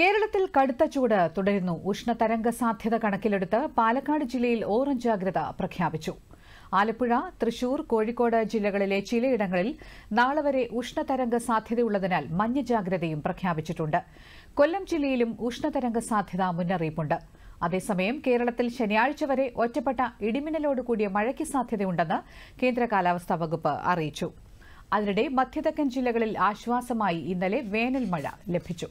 കേരളത്തിൽ കടുത്ത ചൂട് തുടരുന്നു ഉഷ്ണതരംഗ സാധ്യത കണക്കിലെടുത്ത് പാലക്കാട് ജില്ലയിൽ ഓറഞ്ച് ജാഗ്രത പ്രഖ്യാപിച്ചു ആലപ്പുഴ തൃശൂർ കോഴിക്കോട് ജില്ലകളിലെ ചിലയിടങ്ങളിൽ നാളെ വരെ ഉഷ്ണതരംഗ സാധ്യതയുള്ളതിനാൽ മഞ്ഞ ജാഗ്രതയും പ്രഖ്യാപിച്ചിട്ടുണ്ട് കൊല്ലം ജില്ലയിലും ഉഷ്ണതരംഗ സാധ്യത മുന്നറിയിപ്പുണ്ട് അതേസമയം കേരളത്തിൽ ശനിയാഴ്ച വരെ ഒറ്റപ്പെട്ട ഇടിമിന്നലോടുകൂടിയ മഴയ്ക്ക് സാധ്യതയുണ്ടെന്ന് കേന്ദ്ര കാലാവസ്ഥാ വകുപ്പ് അറിയിച്ചു അതിനിടെ മധ്യതക്കൻ ജില്ലകളിൽ ആശ്വാസമായി ഇന്നലെ വേനൽമഴ ലഭിച്ചു